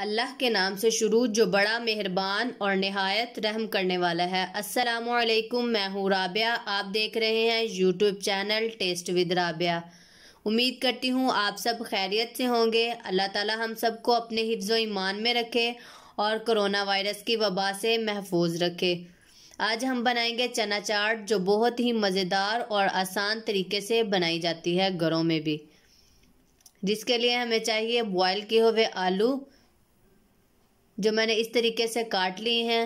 अल्लाह के नाम से शुरू जो बड़ा मेहरबान और नहायत रहम करने वाला है असलकुम मैं हूँ राबिया आप देख रहे हैं YouTube channel test with Rabia उम्मीद करती हूँ आप सब खैरियत से होंगे अल्लाह ताला हम सबको अपने हिफ्ज़ ईमान में रखे और कोरोना वायरस की वबा से महफूज रखे आज हम बनाएंगे चना चाट जो बहुत ही मज़ेदार और आसान तरीके से बनाई जाती है घरों में भी जिसके लिए हमें चाहिए बॉयल किए हुए आलू जो मैंने इस तरीके से काट ली हैं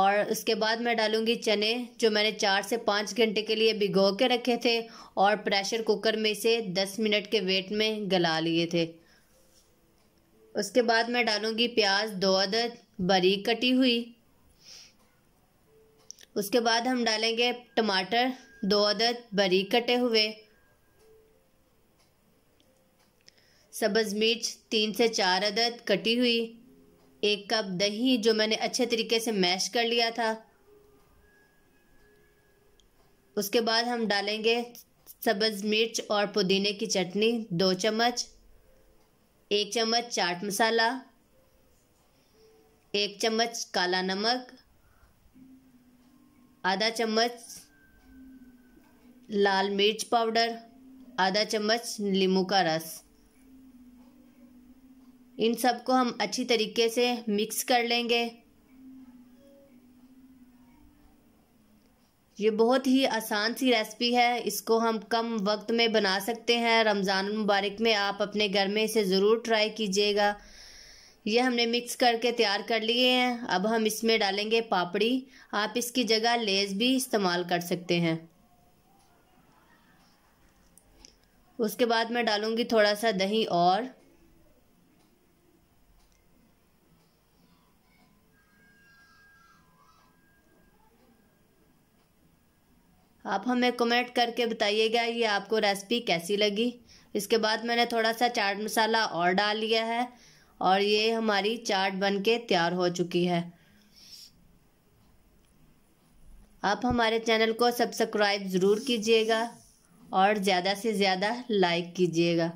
और उसके बाद मैं डालूंगी चने जो मैंने चार से पाँच घंटे के लिए भिगो के रखे थे और प्रेशर कुकर में से दस मिनट के वेट में गला लिए थे उसके बाद मैं डालूंगी प्याज दो अदद बारीक कटी हुई उसके बाद हम डालेंगे टमाटर दो अदद बारीक कटे हुए सब्ज़ मिर्च तीन से चार अदद कटी हुई एक कप दही जो मैंने अच्छे तरीके से मैश कर लिया था उसके बाद हम डालेंगे सब्ज़ मिर्च और पुदीने की चटनी दो चम्मच एक चम्मच चाट मसाला एक चम्मच काला नमक आधा चम्मच लाल मिर्च पाउडर आधा चम्मच नींबू का रस इन सब को हम अच्छी तरीके से मिक्स कर लेंगे ये बहुत ही आसान सी रेसिपी है इसको हम कम वक्त में बना सकते हैं रमज़ान मुबारक में आप अपने घर में इसे ज़रूर ट्राई कीजिएगा ये हमने मिक्स करके तैयार कर लिए हैं अब हम इसमें डालेंगे पापड़ी आप इसकी जगह लेस भी इस्तेमाल कर सकते हैं उसके बाद मैं डालूँगी थोड़ा सा दही और आप हमें कमेंट करके बताइएगा ये आपको रेसिपी कैसी लगी इसके बाद मैंने थोड़ा सा चाट मसाला और डाल लिया है और ये हमारी चाट बनके तैयार हो चुकी है आप हमारे चैनल को सब्सक्राइब ज़रूर कीजिएगा और ज़्यादा से ज़्यादा लाइक कीजिएगा